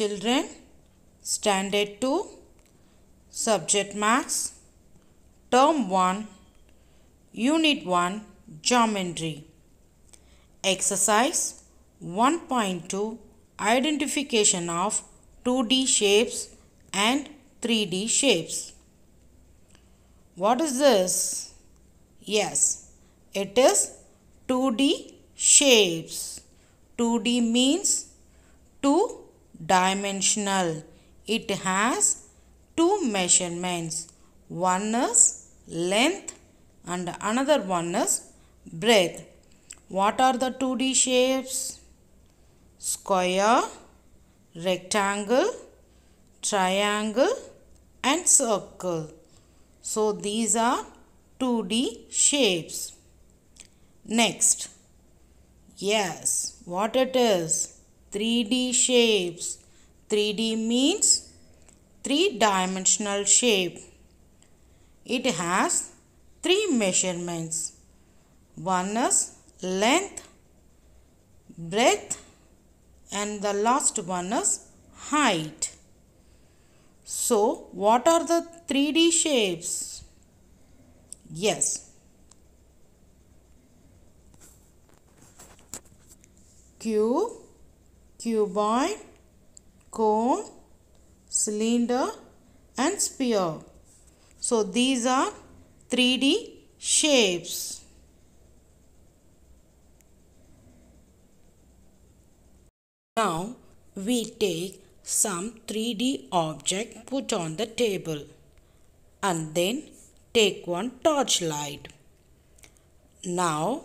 Children, Standard 2, Subject Maths, Term 1, Unit 1, Geometry. Exercise 1.2 Identification of 2D shapes and 3D shapes. What is this? Yes, it is 2D shapes. 2D means 2 dimensional. It has two measurements. One is length and another one is breadth. What are the 2D shapes? Square, rectangle, triangle and circle. So these are 2D shapes. Next, yes, what it is? 3D shapes. 3D means three dimensional shape. It has three measurements. One is length, breadth and the last one is height. So what are the 3D shapes? Yes. Cube, cuboid, cone, cylinder and sphere. So these are 3D shapes. Now we take some 3D object put on the table and then take one torch light. Now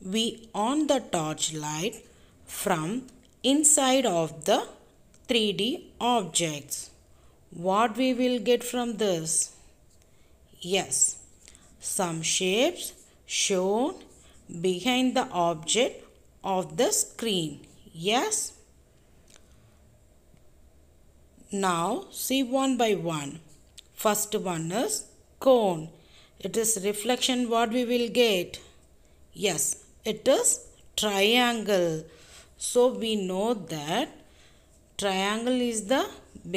we on the torch light from inside of the 3D objects. What we will get from this? Yes, some shapes shown behind the object of the screen. Yes. Now see one by one. First one is cone. It is reflection what we will get. Yes, it is triangle. So we know that triangle is the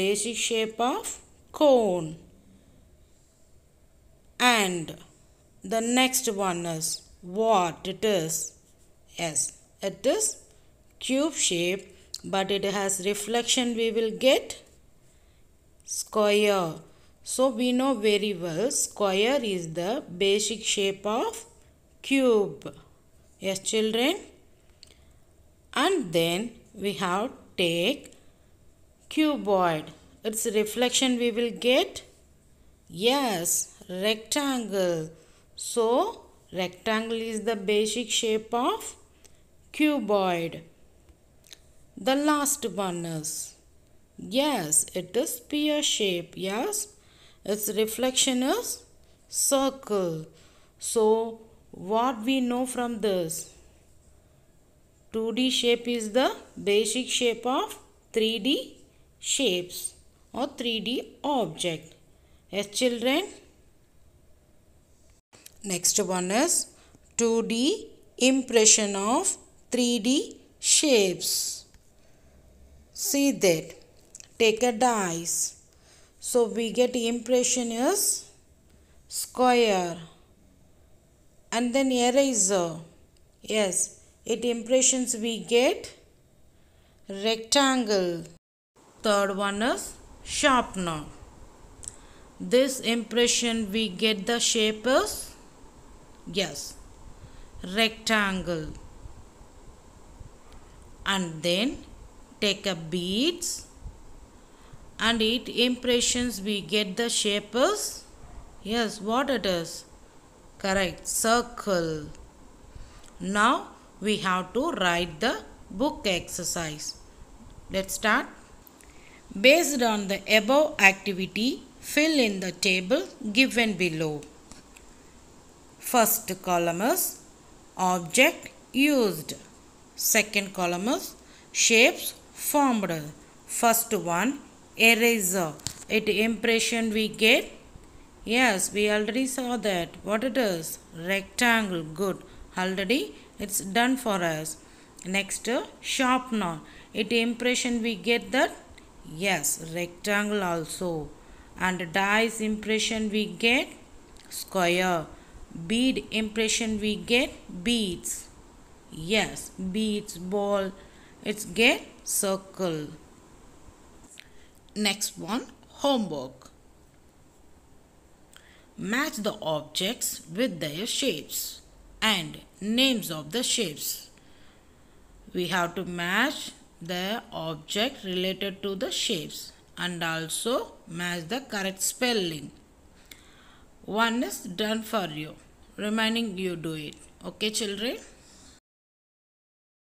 basic shape of cone. And the next one is what it is. Yes, it is cube shape but it has reflection we will get square. So we know very well square is the basic shape of cube. Yes children and then we have take cuboid its reflection we will get yes rectangle so rectangle is the basic shape of cuboid the last one is yes it is sphere shape yes its reflection is circle so what we know from this 2D shape is the basic shape of 3D shapes or 3D object. Yes children. Next one is 2D impression of 3D shapes. See that. Take a dice. So we get impression is square and then eraser. Yes, it impressions we get rectangle. Third one is sharpener. This impression we get the shape is yes rectangle and then take a beads and it impressions we get the shape is yes what it is correct circle now we have to write the book exercise. Let's start. Based on the above activity, fill in the table given below. First column is object used. Second column is shapes formed. First one eraser. It impression we get. Yes, we already saw that. What it is? Rectangle. Good. Already it's done for us next sharpener it impression we get that yes rectangle also and dice impression we get square bead impression we get beads yes beads ball it's get circle next one homework match the objects with their shapes and names of the shapes. We have to match the object related to the shapes and also match the correct spelling. One is done for you. Remaining you do it. Okay children.